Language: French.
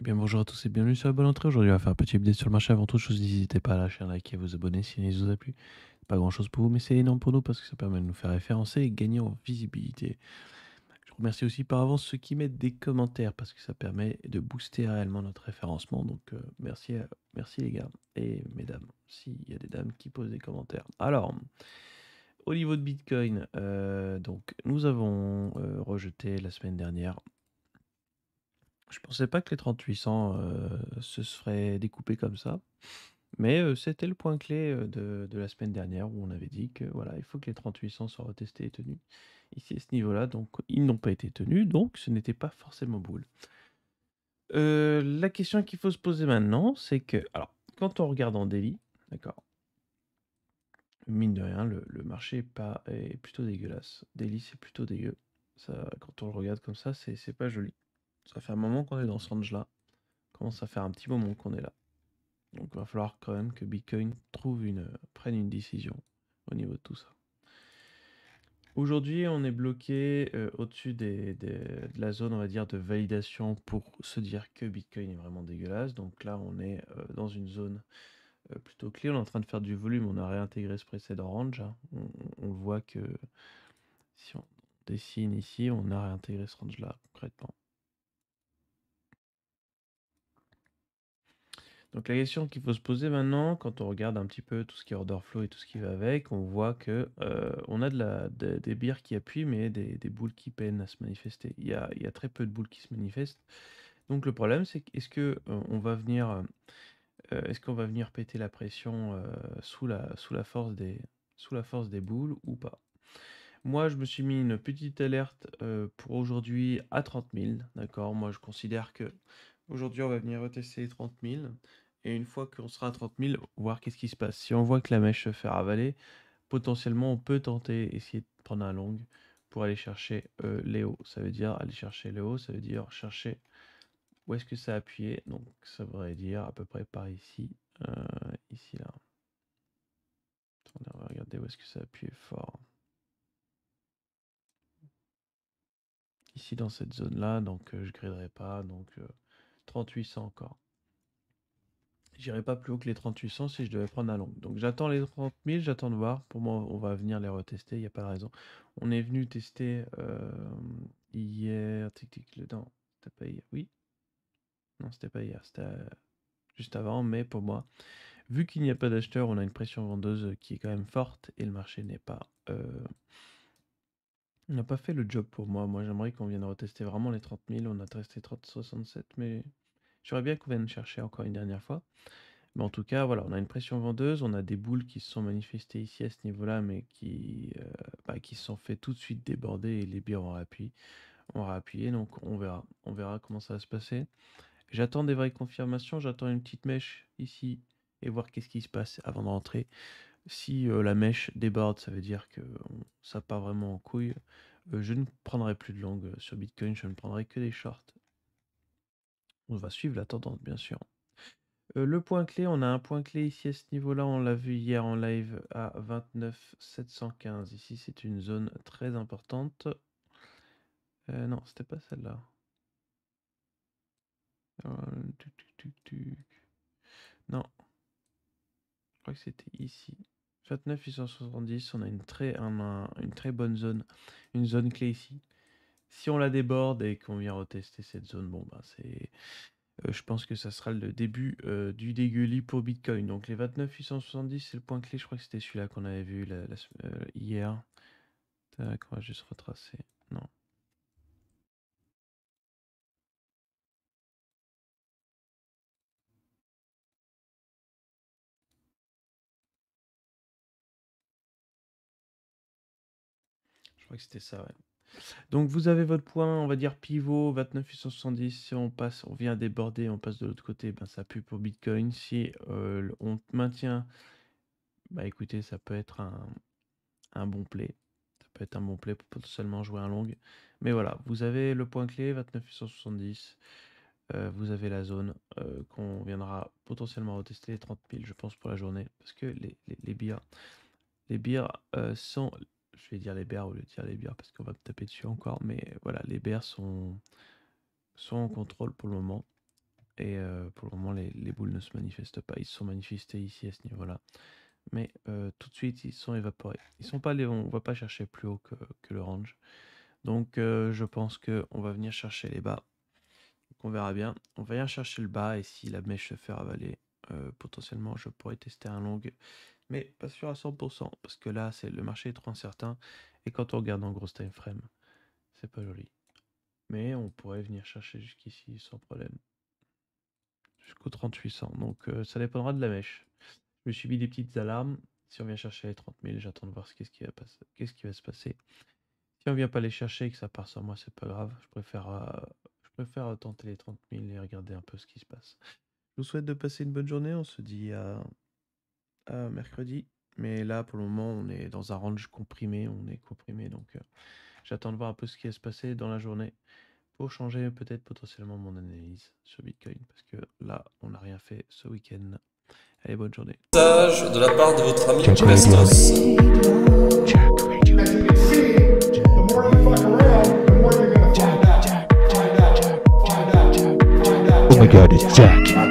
Eh bien bonjour à tous et bienvenue sur la bonne entrée. Aujourd'hui on va faire un petit update sur le marché. Avant toute chose, n'hésitez pas à lâcher un like et à vous abonner si ça vous a plu. Pas grand chose pour vous, mais c'est énorme pour nous parce que ça permet de nous faire référencer et gagner en visibilité. Je remercie aussi par avance ceux qui mettent des commentaires parce que ça permet de booster réellement notre référencement. Donc euh, merci, euh, merci les gars et mesdames, s'il y a des dames qui posent des commentaires. Alors, au niveau de Bitcoin, euh, donc nous avons rejeté la semaine dernière je pensais pas que les 3800 euh, se seraient découpés comme ça. Mais euh, c'était le point clé euh, de, la semaine dernière où on avait dit que voilà, il faut que les 3800 soient retestés et tenus. Ici à ce niveau-là, donc ils n'ont pas été tenus, donc ce n'était pas forcément boule. la question qu'il faut se poser maintenant, c'est que, alors, quand on regarde en délit, d'accord, mine de rien, le, marché est, pas, est plutôt dégueulasse. Délit, c'est plutôt dégueu. Ça, quand on le regarde comme ça, c'est c'est pas joli. Ça fait un moment qu'on est dans ce range-là. Commence à faire un petit moment qu'on est là. Donc il va falloir quand même que Bitcoin trouve une, prenne une décision au niveau de tout ça. Aujourd'hui, on est bloqué euh, au-dessus des, de la zone, on va dire, de validation pour se dire que Bitcoin est vraiment dégueulasse. Donc là, on est euh, dans une zone euh, plutôt clé. On est en train de faire du volume. On a réintégré ce précédent range. Hein. on, voit que si on dessine ici, on a réintégré ce range-là concrètement. Donc la question qu'il faut se poser maintenant, quand on regarde un petit peu tout ce qui est order flow et tout ce qui va avec, on voit que euh, on a des bières qui appuient, mais des, boules qui peinent à se manifester. Il y, a, très peu de boules qui se manifestent. Donc le problème, c'est est-ce que euh, va venir, euh, est-ce qu'on va venir péter la pression sous la, sous, la force des, sous la force des boules ou pas moi, je me suis mis une petite alerte pour aujourd'hui à 30 000. D'accord Moi, je considère que Aujourd'hui, on va venir retester 30 000. Et une fois qu'on sera à 30 000, voir qu'est-ce qui se passe. Si on voit que la mèche se fait ravaler, potentiellement on peut tenter, essayer de prendre un long pour aller chercher euh, les hauts. Ça veut dire aller chercher les hauts, ça veut dire chercher où est-ce que ça a appuyé. Donc ça voudrait dire à peu près par ici, euh, ici là. on va regarder où est-ce que ça a appuyé fort. Ici dans cette zone là, donc euh, je griderai pas, donc 3800 encore. J'irai pas plus haut que les 3800 si je devais prendre à long. Donc j'attends les 30 000, j'attends de voir. Pour moi, on va venir les retester, il n'y a pas de raison. On est venu tester euh, hier. Tic tic, le C'était pas hier. Oui. Non, c'était pas hier. C'était euh, juste avant, mais pour moi, vu qu'il n'y a pas d'acheteur, on a une pression vendeuse qui est quand même forte et le marché n'est pas. Euh, n'a pas fait le job pour moi. Moi, j'aimerais qu'on vienne retester vraiment les 30 000. On a testé 30, mais J'aurais bien qu'on vienne chercher encore une dernière fois. Mais en tout cas, voilà, on a une pression vendeuse, on a des boules qui se sont manifestées ici à ce niveau-là, mais qui, euh, bah, se sont fait tout de suite déborder et les bières ont appuyé. On va donc on verra. On verra comment ça va se passer. J'attends des vraies confirmations, j'attends une petite mèche ici et voir qu'est-ce qui se passe avant de rentrer. Si euh, la mèche déborde, ça veut dire que ça part vraiment en couille. Euh, je ne prendrai plus de longue sur Bitcoin, je ne prendrai que des shorts on va suivre la tendance, bien sûr. Euh, le point clé, on a un point clé ici à ce niveau-là. On l'a vu hier en live à 29,715. Ici, c'est une zone très importante. Euh, non, c'était pas celle-là. Euh, non. Je crois que c'était ici. 29,870, on a une très, une très bonne zone. Une zone clé ici si on la déborde et qu'on vient retester cette zone, bon, ben c'est. Euh, je pense que ça sera le début euh, du dégueulis pour Bitcoin. Donc les 29870, c'est le point clé. Je crois que c'était celui-là qu'on avait vu la, euh, hier. Tac, on va juste retracer. Non. Je crois que c'était ça, ouais. Donc vous avez votre point, on va dire pivot 29,870. Si on passe, on vient déborder, on passe de l'autre côté, ben ça pue pour Bitcoin. Si euh, on maintient, bah écoutez, ça peut être un, bon play. Ça peut être un bon play pour potentiellement jouer un long. Mais voilà, vous avez le point clé 29,870. Euh, vous avez la zone euh, qu'on viendra potentiellement retester 30 000, je pense, pour la journée, parce que les, les, les les sont je vais dire les bears au lieu de dire les bières parce qu'on va me taper dessus encore, mais voilà, les bears sont, sont en contrôle pour le moment. Et euh, pour le moment, les, boules ne se manifestent pas. Ils se sont manifestés ici à ce niveau-là. Mais euh, tout de suite, ils sont évaporés. Ils sont pas on va pas chercher plus haut que, le range. Donc euh, je pense qu'on va venir chercher les bas. Donc on verra bien. On va venir chercher le bas et si la mèche se fait avaler, potentiellement je pourrais tester un long mais pas sûr à 100%, parce que là, c'est le marché est trop incertain, et quand on regarde en grosse time frame, c'est pas joli. Mais on pourrait venir chercher jusqu'ici sans problème. Jusqu'au 3800, donc euh, ça dépendra de la mèche. Je me suis mis des petites alarmes, si on vient chercher les 30 000, j'attends de voir ce, qu'est-ce, qui va passer, qu'est-ce qui va se passer. Si on vient pas les chercher et que ça part sur moi, c'est pas grave, je préfère, euh, je préfère tenter les 30 000 et regarder un peu ce qui se passe. Je vous souhaite de passer une bonne journée, on se dit à... Euh, mercredi, mais là, pour le moment, on est dans un range comprimé, on est comprimé, donc euh, j'attends de voir un peu ce qui va se passer dans la journée pour changer peut-être potentiellement mon analyse sur Bitcoin parce que là, on n'a rien fait ce week-end. Allez, bonne journée. de la part de votre ami